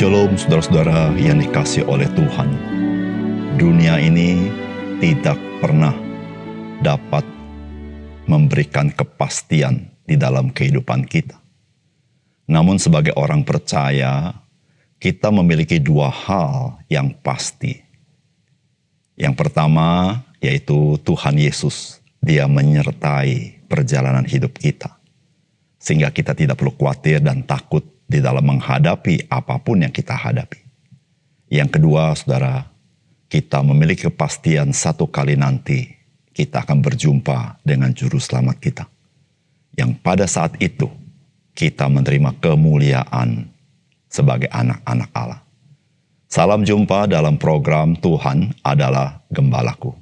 Shalom saudara-saudara yang dikasih oleh Tuhan. Dunia ini tidak pernah dapat memberikan kepastian di dalam kehidupan kita. Namun sebagai orang percaya, kita memiliki dua hal yang pasti. Yang pertama yaitu Tuhan Yesus. Dia menyertai perjalanan hidup kita. Sehingga kita tidak perlu khawatir dan takut di dalam menghadapi apapun yang kita hadapi. Yang kedua, saudara, kita memiliki kepastian satu kali nanti kita akan berjumpa dengan Juru Selamat kita. Yang pada saat itu kita menerima kemuliaan sebagai anak-anak Allah. Salam jumpa dalam program Tuhan adalah Gembalaku.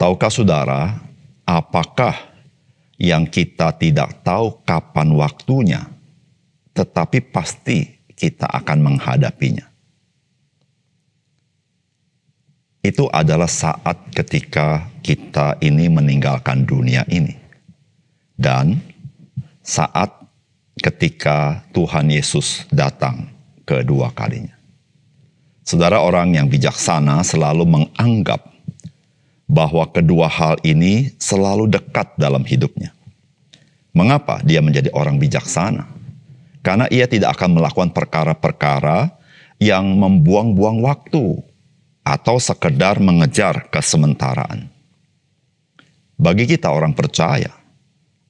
Tahukah saudara, apakah yang kita tidak tahu kapan waktunya – tetapi pasti kita akan menghadapinya. Itu adalah saat ketika kita ini meninggalkan dunia ini, dan saat ketika Tuhan Yesus datang kedua kalinya. Saudara, orang yang bijaksana selalu menganggap bahwa kedua hal ini selalu dekat dalam hidupnya. Mengapa dia menjadi orang bijaksana? Karena ia tidak akan melakukan perkara-perkara yang membuang-buang waktu atau sekedar mengejar kesementaraan. Bagi kita orang percaya,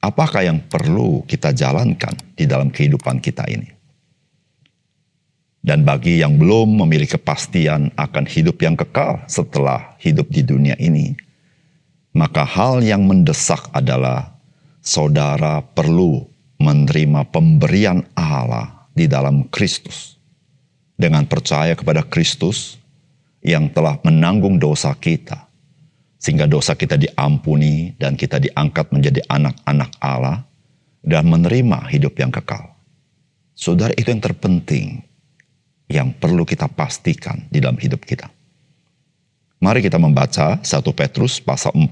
apakah yang perlu kita jalankan di dalam kehidupan kita ini? Dan bagi yang belum memiliki kepastian akan hidup yang kekal setelah hidup di dunia ini, maka hal yang mendesak adalah saudara perlu menerima pemberian Allah di dalam Kristus. Dengan percaya kepada Kristus yang telah menanggung dosa kita. Sehingga dosa kita diampuni dan kita diangkat menjadi anak-anak Allah dan menerima hidup yang kekal. Saudara itu yang terpenting yang perlu kita pastikan di dalam hidup kita. Mari kita membaca 1 Petrus pasal 4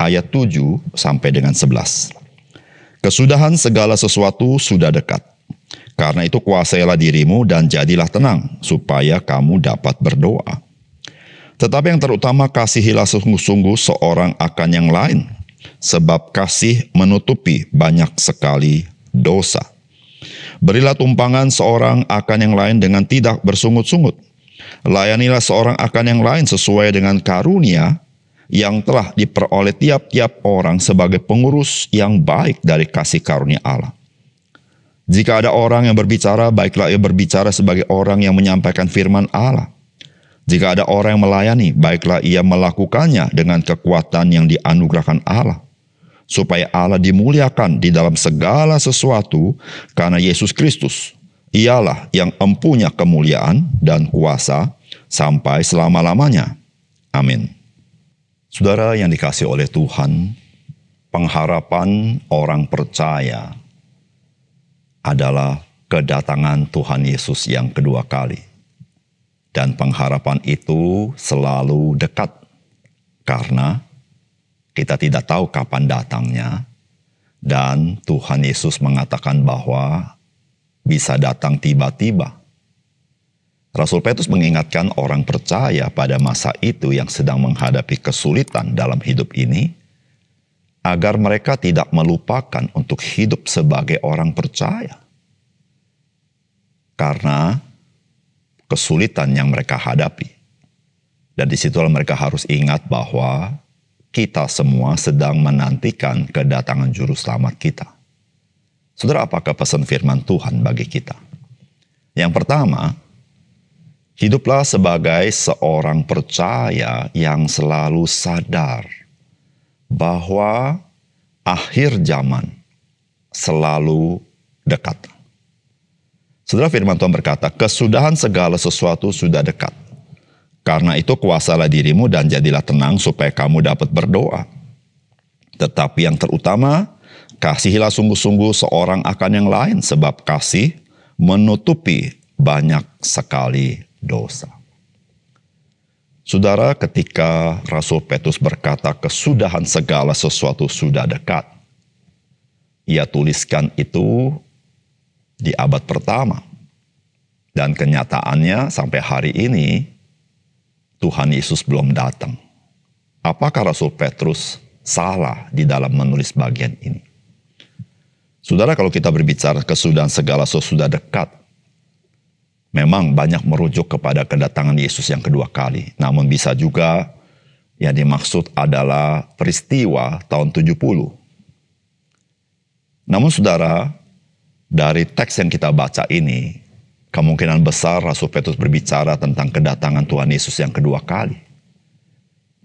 ayat 7 sampai dengan 11. Kesudahan segala sesuatu sudah dekat. Karena itu kuasailah dirimu dan jadilah tenang, supaya kamu dapat berdoa. Tetapi yang terutama kasihilah sungguh-sungguh seorang akan yang lain, sebab kasih menutupi banyak sekali dosa. Berilah tumpangan seorang akan yang lain dengan tidak bersungut-sungut. Layanilah seorang akan yang lain sesuai dengan karunia, yang telah diperoleh tiap-tiap orang sebagai pengurus yang baik dari kasih karunia Allah. Jika ada orang yang berbicara, baiklah ia berbicara sebagai orang yang menyampaikan firman Allah. Jika ada orang yang melayani, baiklah ia melakukannya dengan kekuatan yang dianugerahkan Allah. Supaya Allah dimuliakan di dalam segala sesuatu karena Yesus Kristus. Ialah yang empunya kemuliaan dan kuasa sampai selama-lamanya. Amin. Saudara yang dikasih oleh Tuhan, pengharapan orang percaya adalah kedatangan Tuhan Yesus yang kedua kali. Dan pengharapan itu selalu dekat karena kita tidak tahu kapan datangnya dan Tuhan Yesus mengatakan bahwa bisa datang tiba-tiba Rasul Petrus mengingatkan orang percaya pada masa itu yang sedang menghadapi kesulitan dalam hidup ini, agar mereka tidak melupakan untuk hidup sebagai orang percaya. Karena kesulitan yang mereka hadapi. Dan disitulah mereka harus ingat bahwa kita semua sedang menantikan kedatangan juru selamat kita. Saudara, apakah pesan firman Tuhan bagi kita? Yang pertama, Hiduplah sebagai seorang percaya yang selalu sadar bahwa akhir zaman selalu dekat. Saudara firman Tuhan berkata, kesudahan segala sesuatu sudah dekat. Karena itu kuasalah dirimu dan jadilah tenang supaya kamu dapat berdoa. Tetapi yang terutama, kasihilah sungguh-sungguh seorang akan yang lain sebab kasih menutupi banyak sekali dosa. Saudara, ketika Rasul Petrus berkata kesudahan segala sesuatu sudah dekat, ia tuliskan itu di abad pertama. Dan kenyataannya sampai hari ini, Tuhan Yesus belum datang. Apakah Rasul Petrus salah di dalam menulis bagian ini? Saudara, kalau kita berbicara kesudahan segala sesuatu sudah dekat, memang banyak merujuk kepada kedatangan Yesus yang kedua kali. Namun bisa juga yang dimaksud adalah peristiwa tahun 70. Namun saudara, dari teks yang kita baca ini, kemungkinan besar Rasul Petrus berbicara tentang kedatangan Tuhan Yesus yang kedua kali.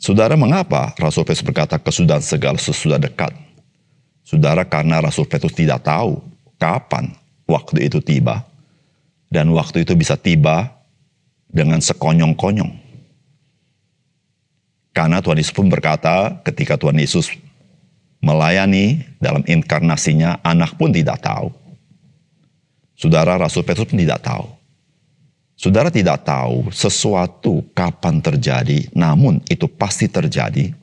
Saudara, mengapa Rasul Petrus berkata kesudahan segala sesudah dekat? Saudara, karena Rasul Petrus tidak tahu kapan waktu itu tiba dan waktu itu bisa tiba dengan sekonyong-konyong. Karena Tuhan Yesus pun berkata ketika Tuhan Yesus melayani dalam inkarnasinya, anak pun tidak tahu. Saudara Rasul Petrus pun tidak tahu. Saudara tidak tahu sesuatu kapan terjadi, namun itu pasti terjadi.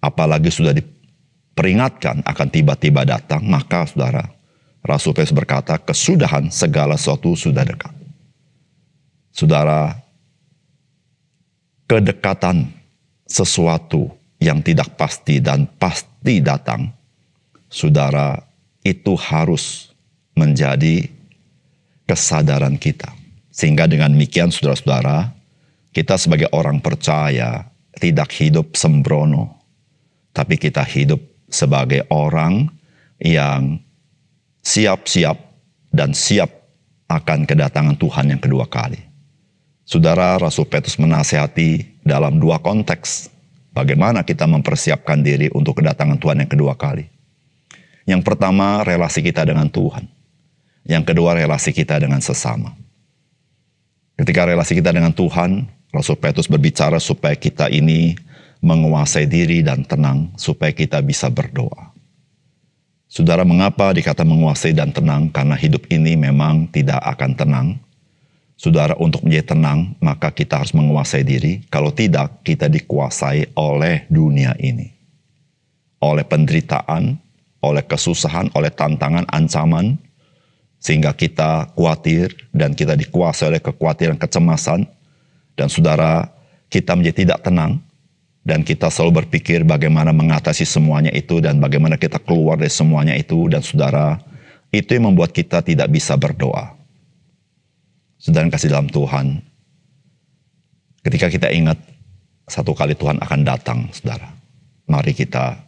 Apalagi sudah diperingatkan akan tiba-tiba datang, maka saudara Rasul Paulus berkata, kesudahan segala sesuatu sudah dekat. Saudara, kedekatan sesuatu yang tidak pasti dan pasti datang, saudara, itu harus menjadi kesadaran kita. Sehingga dengan demikian saudara-saudara, kita sebagai orang percaya tidak hidup sembrono, tapi kita hidup sebagai orang yang siap-siap dan siap akan kedatangan Tuhan yang kedua kali. Saudara Rasul Petrus menasehati dalam dua konteks bagaimana kita mempersiapkan diri untuk kedatangan Tuhan yang kedua kali. Yang pertama, relasi kita dengan Tuhan. Yang kedua, relasi kita dengan sesama. Ketika relasi kita dengan Tuhan, Rasul Petrus berbicara supaya kita ini menguasai diri dan tenang supaya kita bisa berdoa. Saudara, mengapa dikata menguasai dan tenang? Karena hidup ini memang tidak akan tenang. Saudara, untuk menjadi tenang, maka kita harus menguasai diri. Kalau tidak, kita dikuasai oleh dunia ini, oleh penderitaan, oleh kesusahan, oleh tantangan, ancaman, sehingga kita khawatir dan kita dikuasai oleh kekhawatiran, kecemasan, dan saudara, kita menjadi tidak tenang dan kita selalu berpikir bagaimana mengatasi semuanya itu dan bagaimana kita keluar dari semuanya itu dan saudara itu yang membuat kita tidak bisa berdoa. Saudara kasih dalam Tuhan, ketika kita ingat satu kali Tuhan akan datang, saudara. Mari kita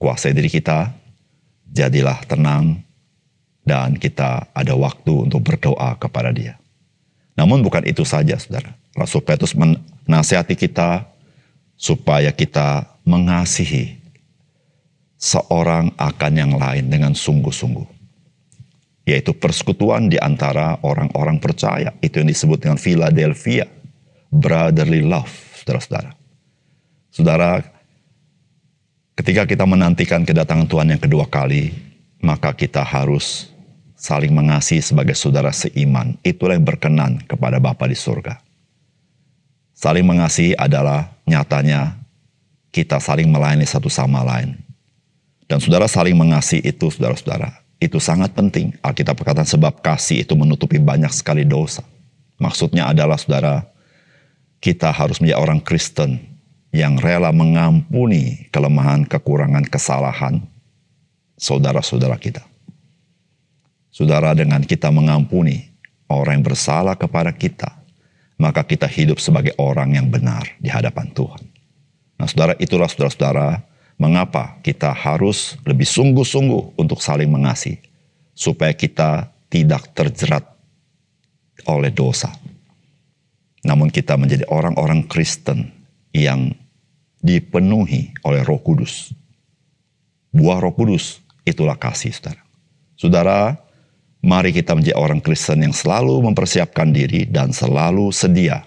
kuasai diri kita, jadilah tenang, dan kita ada waktu untuk berdoa kepada dia. Namun bukan itu saja, saudara. Rasul Petrus menasihati kita supaya kita mengasihi seorang akan yang lain dengan sungguh-sungguh. Yaitu persekutuan di antara orang-orang percaya. Itu yang disebut dengan Philadelphia. Brotherly love, saudara-saudara. Saudara, ketika kita menantikan kedatangan Tuhan yang kedua kali, maka kita harus saling mengasihi sebagai saudara seiman. Itulah yang berkenan kepada Bapa di surga. Saling mengasihi adalah nyatanya kita saling melayani satu sama lain. Dan saudara saling mengasihi itu, saudara-saudara, itu sangat penting. Alkitab berkata sebab kasih itu menutupi banyak sekali dosa. Maksudnya adalah saudara, kita harus menjadi orang Kristen yang rela mengampuni kelemahan, kekurangan, kesalahan saudara-saudara kita. Saudara dengan kita mengampuni orang yang bersalah kepada kita, maka kita hidup sebagai orang yang benar di hadapan Tuhan. Nah, saudara, itulah saudara-saudara mengapa kita harus lebih sungguh-sungguh untuk saling mengasihi, supaya kita tidak terjerat oleh dosa. Namun, kita menjadi orang-orang Kristen yang dipenuhi oleh Roh Kudus. Buah Roh Kudus itulah kasih, saudara. Saudara, Mari kita menjadi orang Kristen yang selalu mempersiapkan diri dan selalu sedia.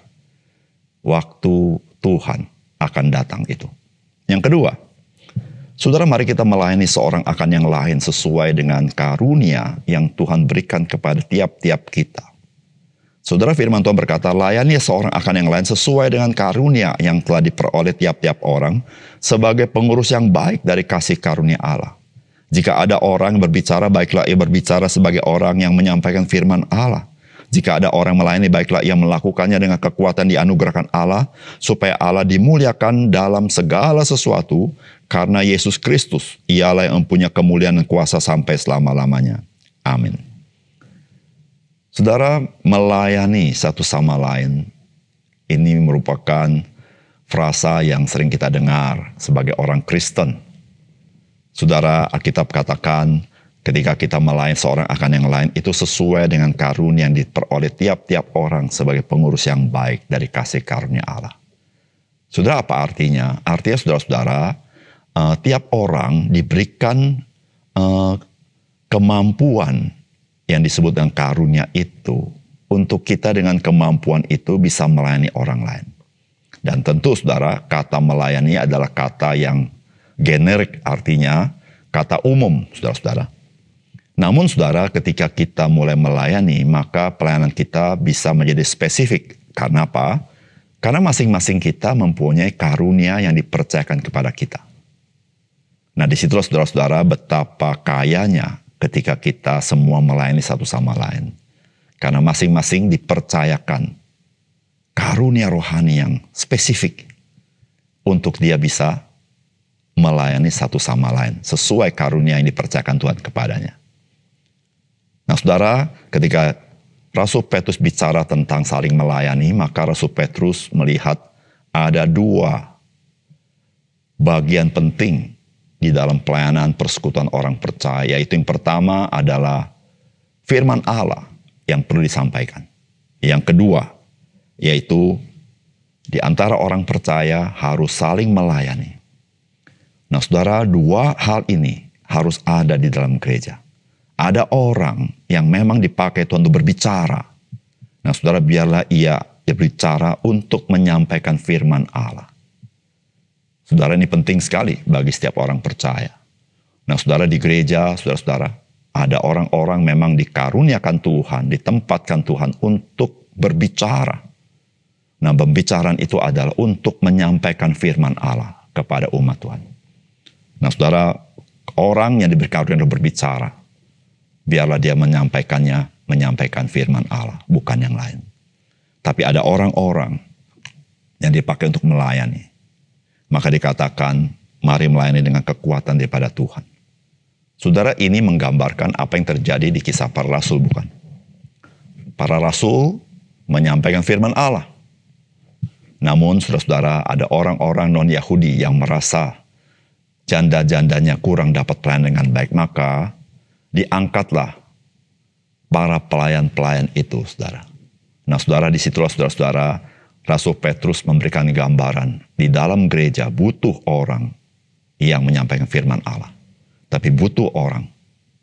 Waktu Tuhan akan datang itu. Yang kedua, saudara, mari kita melayani seorang akan yang lain sesuai dengan karunia yang Tuhan berikan kepada tiap-tiap kita. Saudara firman Tuhan berkata, layani seorang akan yang lain sesuai dengan karunia yang telah diperoleh tiap-tiap orang sebagai pengurus yang baik dari kasih karunia Allah. Jika ada orang berbicara, baiklah ia berbicara sebagai orang yang menyampaikan firman Allah. Jika ada orang melayani, baiklah ia melakukannya dengan kekuatan dianugerahkan Allah, supaya Allah dimuliakan dalam segala sesuatu, karena Yesus Kristus, ialah yang mempunyai kemuliaan dan kuasa sampai selama-lamanya. Amin. Saudara, melayani satu sama lain, ini merupakan frasa yang sering kita dengar sebagai orang Kristen Saudara, Alkitab katakan ketika kita melayani seorang akan yang lain itu sesuai dengan karunia yang diperoleh tiap-tiap orang sebagai pengurus yang baik dari kasih karunia Allah. Saudara, apa artinya? Artinya saudara-saudara, uh, tiap orang diberikan uh, kemampuan yang disebut dengan karunia itu untuk kita dengan kemampuan itu bisa melayani orang lain. Dan tentu saudara, kata melayani adalah kata yang generik artinya kata umum, saudara-saudara. Namun saudara, ketika kita mulai melayani, maka pelayanan kita bisa menjadi spesifik. Karena apa? Karena masing-masing kita mempunyai karunia yang dipercayakan kepada kita. Nah disitulah saudara-saudara betapa kayanya ketika kita semua melayani satu sama lain. Karena masing-masing dipercayakan karunia rohani yang spesifik untuk dia bisa melayani satu sama lain sesuai karunia yang dipercayakan Tuhan kepadanya. Nah, Saudara, ketika Rasul Petrus bicara tentang saling melayani, maka Rasul Petrus melihat ada dua bagian penting di dalam pelayanan persekutuan orang percaya. Yaitu yang pertama adalah firman Allah yang perlu disampaikan. Yang kedua, yaitu di antara orang percaya harus saling melayani. Nah saudara, dua hal ini harus ada di dalam gereja. Ada orang yang memang dipakai Tuhan untuk berbicara. Nah saudara, biarlah ia, ya berbicara untuk menyampaikan firman Allah. Saudara ini penting sekali bagi setiap orang percaya. Nah saudara di gereja, saudara-saudara, ada orang-orang memang dikaruniakan Tuhan, ditempatkan Tuhan untuk berbicara. Nah pembicaraan itu adalah untuk menyampaikan firman Allah kepada umat Tuhan. Nah saudara, orang yang diberkati untuk berbicara, biarlah dia menyampaikannya, menyampaikan firman Allah, bukan yang lain. Tapi ada orang-orang yang dipakai untuk melayani. Maka dikatakan, mari melayani dengan kekuatan daripada Tuhan. Saudara ini menggambarkan apa yang terjadi di kisah para rasul bukan? Para rasul menyampaikan firman Allah. Namun saudara-saudara ada orang-orang non-Yahudi yang merasa janda-jandanya kurang dapat pelayan dengan baik, maka diangkatlah para pelayan-pelayan itu, saudara. Nah, saudara, disitulah saudara-saudara Rasul Petrus memberikan gambaran di dalam gereja butuh orang yang menyampaikan firman Allah. Tapi butuh orang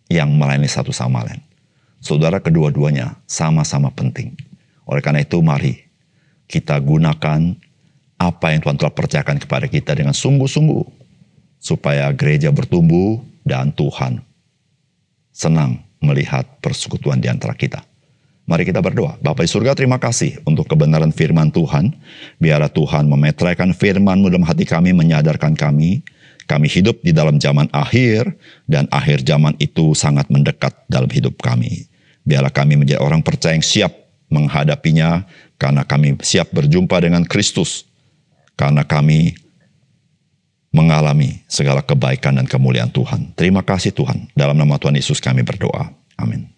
yang melayani satu sama lain. Saudara kedua-duanya sama-sama penting. Oleh karena itu mari kita gunakan apa yang Tuhan telah percayakan kepada kita dengan sungguh-sungguh supaya gereja bertumbuh dan Tuhan senang melihat persekutuan di antara kita. Mari kita berdoa. Bapak di surga terima kasih untuk kebenaran firman Tuhan. Biarlah Tuhan memetraikan firman-Mu dalam hati kami, menyadarkan kami. Kami hidup di dalam zaman akhir, dan akhir zaman itu sangat mendekat dalam hidup kami. Biarlah kami menjadi orang percaya yang siap menghadapinya, karena kami siap berjumpa dengan Kristus. Karena kami mengalami segala kebaikan dan kemuliaan Tuhan. Terima kasih Tuhan. Dalam nama Tuhan Yesus kami berdoa. Amin.